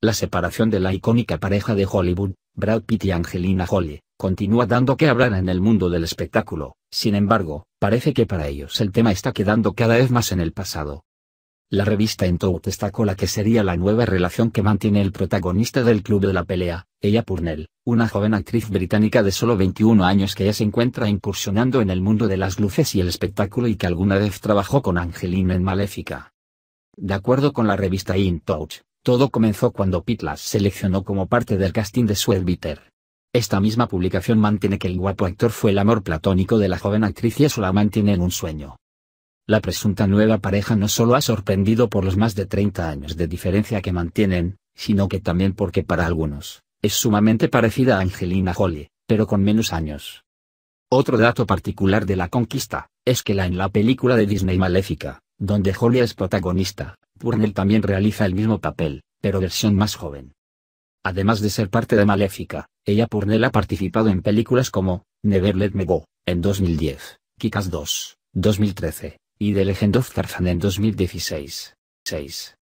La separación de la icónica pareja de Hollywood, Brad Pitt y Angelina Jolie, continúa dando que hablar en el mundo del espectáculo, sin embargo, parece que para ellos el tema está quedando cada vez más en el pasado. La revista Touch destacó la que sería la nueva relación que mantiene el protagonista del Club de la Pelea, Ella Purnell, una joven actriz británica de solo 21 años que ya se encuentra incursionando en el mundo de las luces y el espectáculo y que alguna vez trabajó con Angelina en Maléfica. De acuerdo con la revista InTouch, todo comenzó cuando Pitlas seleccionó como parte del casting de Sweetbitter. Esta misma publicación mantiene que el guapo actor fue el amor platónico de la joven actriz y eso la mantiene en un sueño. La presunta nueva pareja no solo ha sorprendido por los más de 30 años de diferencia que mantienen, sino que también porque para algunos, es sumamente parecida a Angelina Jolie, pero con menos años. Otro dato particular de la conquista, es que la en la película de Disney Maléfica, donde Jolie es protagonista, Purnell también realiza el mismo papel, pero versión más joven. Además de ser parte de Maléfica, ella Purnell ha participado en películas como Never Let Me Go, en 2010, Kikas 2, 2013, y The Legend of Tarzan en 2016. 6.